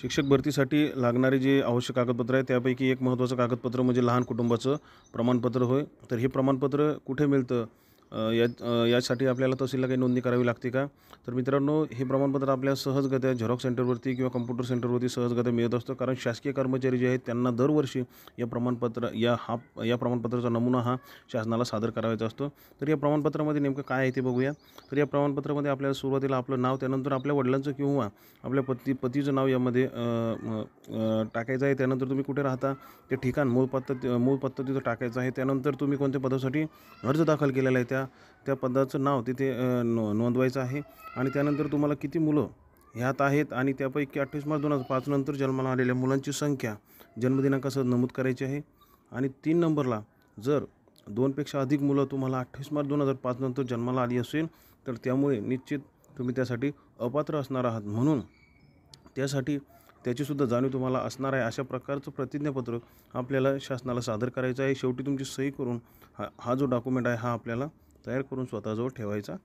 शिक्षक भरतीसाठी लागणारे जे आवश्यक कागदपत्र आहे त्यापैकी एक महत्त्वाचं कागदपत्र म्हणजे लहान कुटुंबाचं प्रमाणपत्र होय तर हे प्रमाणपत्र कुठे मिळतं या यासाठी आपल्याला तहसीलला काही नोंदणी करावी लागते का तर मित्रांनो हे प्रमाणपत्र आपल्या सहजगत्या झेरॉक्स सेंटरवरती किंवा कम्प्युटर सेंटरवरती सहजगत्या मिळत असतो कारण शासकीय कर्मचारी जे आहेत त्यांना दरवर्षी या प्रमाणपत्र या हा या प्रमाणपत्राचा नमुना हा शासनाला सादर करायचा असतो तर या प्रमाणपत्रामध्ये नेमकं काय आहे ते बघूया तर या प्रमाणपत्रामध्ये आपल्याला सुरुवातीला आपलं नाव त्यानंतर आपल्या वडिलांचं किंवा आपल्या पती पतीचं नाव यामध्ये टाकायचं आहे त्यानंतर तुम्ही कुठे राहता ते ठिकाण मूळ पत्त मूळ पद्धतीचं टाकायचं आहे त्यानंतर तुम्ही कोणत्या पदासाठी अर्ज दाखल केलेला आहे त्या त्या त्या पदाचं नाव तिथे नोंदवायचं आहे आणि त्यानंतर तुम्हाला किती मुलं ह्यात आहेत आणि त्यापैकी अठ्ठावीस मार्च दोन हजार पाच नंतर जन्माला आलेल्या मुलांची संख्या जन्मदिनांकासह नमूद करायची आहे आणि तीन नंबरला जर दोनपेक्षा अधिक मुलं तुम्हाला अठ्ठावीस मार्च दोन हजार पाच नंतर जन्माला आली असेल तर त्यामुळे निश्चित तुम्ही त्यासाठी अपात्र असणार आहात म्हणून त्यासाठी त्याचीसुद्धा जाणीव तुम्हाला असणार आहे अशा प्रकारचं प्रतिज्ञापत्र आपल्याला शासनाला सादर करायचं आहे शेवटी तुमची सही करून हा हा जो डॉक्युमेंट आहे हा आपल्याला तयार करून स्वतःजवळ ठेवायचा